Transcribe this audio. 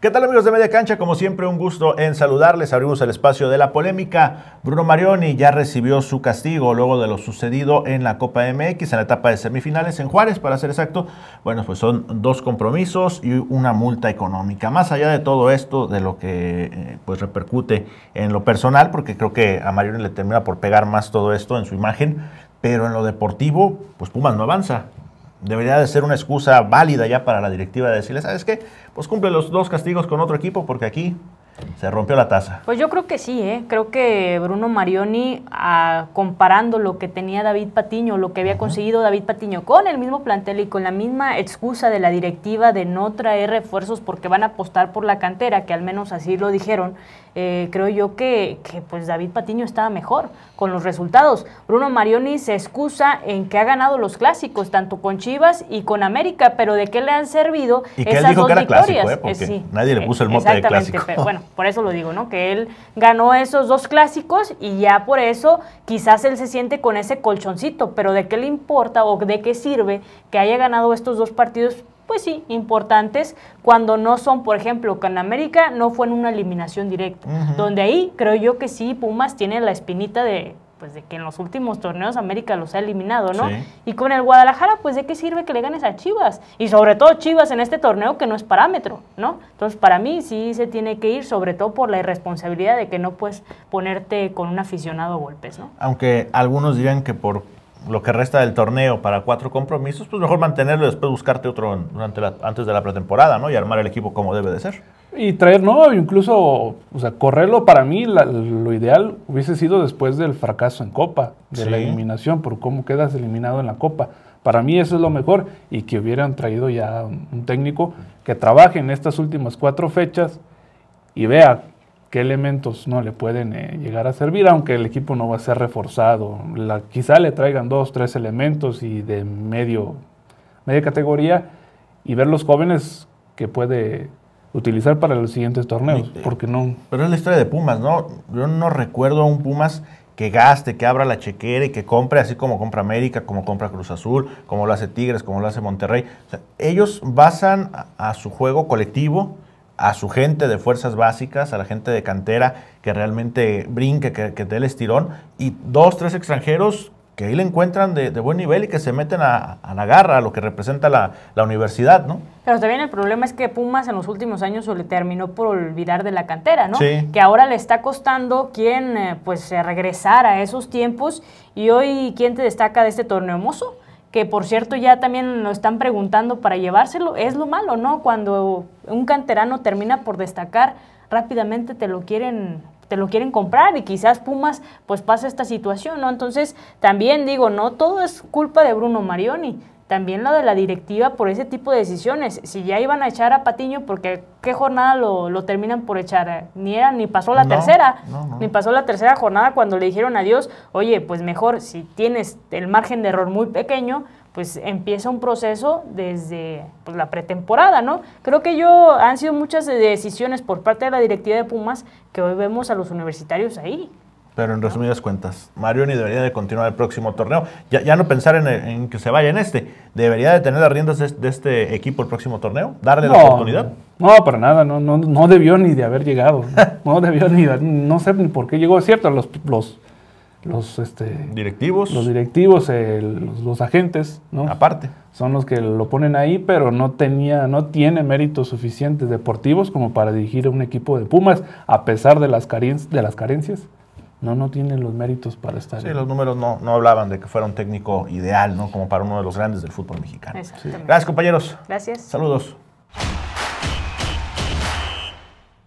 ¿Qué tal amigos de Media Cancha? Como siempre, un gusto en saludarles. Abrimos el espacio de la polémica. Bruno Marioni ya recibió su castigo luego de lo sucedido en la Copa MX en la etapa de semifinales en Juárez, para ser exacto. Bueno, pues son dos compromisos y una multa económica. Más allá de todo esto, de lo que eh, pues repercute en lo personal, porque creo que a Marioni le termina por pegar más todo esto en su imagen, pero en lo deportivo, pues Pumas no avanza debería de ser una excusa válida ya para la directiva de decirle, ¿sabes qué? Pues cumple los dos castigos con otro equipo porque aquí se rompió la taza. Pues yo creo que sí, ¿eh? creo que Bruno Marioni, ah, comparando lo que tenía David Patiño, lo que había conseguido David Patiño con el mismo plantel y con la misma excusa de la directiva de no traer refuerzos porque van a apostar por la cantera, que al menos así lo dijeron eh, creo yo que, que, pues David Patiño estaba mejor con los resultados. Bruno Marioni se excusa en que ha ganado los clásicos, tanto con Chivas y con América, pero ¿de qué le han servido esas dos ¿eh? victorias? Eh, nadie le puso el mote de clásico. bueno, por eso lo digo, ¿no? Que él ganó esos dos clásicos y ya por eso quizás él se siente con ese colchoncito, pero ¿de qué le importa o de qué sirve que haya ganado estos dos partidos pues sí, importantes, cuando no son, por ejemplo, con América no fue en una eliminación directa, donde ahí creo yo que sí Pumas tiene la espinita de pues de que en los últimos torneos América los ha eliminado, ¿no? Y con el Guadalajara, pues de qué sirve que le ganes a Chivas. Y sobre todo Chivas en este torneo que no es parámetro, ¿no? Entonces, para mí sí se tiene que ir, sobre todo por la irresponsabilidad de que no puedes ponerte con un aficionado a golpes, ¿no? Aunque algunos dirían que por lo que resta del torneo para cuatro compromisos, pues mejor mantenerlo y después buscarte otro durante la, antes de la pretemporada, ¿no? Y armar el equipo como debe de ser. Y traer, no, incluso, o sea, correrlo para mí, lo ideal hubiese sido después del fracaso en Copa, de la eliminación, por cómo quedas eliminado en la Copa. Para mí eso es lo mejor y que hubieran traído ya un técnico que trabaje en estas últimas cuatro fechas y vea qué elementos no le pueden eh, llegar a servir, aunque el equipo no va a ser reforzado. La, quizá le traigan dos, tres elementos y de medio, media categoría y ver los jóvenes que puede utilizar para los siguientes torneos, porque no. Pero es la historia de Pumas, ¿no? Yo no recuerdo a un Pumas que gaste, que abra la chequera y que compre, así como compra América, como compra Cruz Azul, como lo hace Tigres, como lo hace Monterrey. ellos basan a su juego colectivo a su gente de fuerzas básicas, a la gente de cantera que realmente brinque, que, que dé el estirón, y dos, tres extranjeros que ahí le encuentran de, buen nivel y que se meten a, la garra, a lo que representa la, universidad, ¿no? Pero también el problema es que Pumas en los últimos años se le terminó por olvidar de la cantera, ¿no? Que ahora le está costando quien eh, pues eh, regresar a esos tiempos y hoy quién te destaca de este torneo mozo, que por cierto ya también lo están preguntando para llevárselo, es lo malo, ¿no? Cuando un canterano termina por destacar, rápidamente te lo quieren te lo quieren comprar y quizás Pumas pues pasa esta situación, ¿no? Entonces, también digo, no todo es culpa de Bruno Marioni, también la de la directiva por ese tipo de decisiones. Si ya iban a echar a Patiño, porque qué jornada lo, lo terminan por echar, eh, ni era, ni pasó la tercera, ni pasó la tercera jornada cuando le dijeron adiós, oye, pues mejor si tienes el margen de error muy pequeño, pues empieza un proceso desde pues, la pretemporada, ¿no? Creo que yo han sido muchas decisiones por parte de la directiva de Pumas que hoy vemos a los universitarios ahí. Pero en resumidas cuentas, Mario ni debería de continuar el próximo torneo. Ya, no pensar en, que se vaya en este. ¿Debería de tener las riendas de, este equipo el próximo torneo? ¿Darle la oportunidad? No, para nada. No, no, no debió ni de haber llegado. no debió ni de, No sé ni por qué llegó. Es cierto, los, los los este, directivos, los directivos, los, agentes, ¿no? Aparte. Son los que lo ponen ahí, pero no tenía, no tiene méritos suficientes deportivos como para dirigir un equipo de Pumas, a pesar de las, de las carencias. No, no tiene los méritos para estar. Sí, los números no, no hablaban de que fuera un técnico ideal, ¿no? Como para uno de los grandes del fútbol mexicano. Gracias, compañeros. Gracias. Saludos.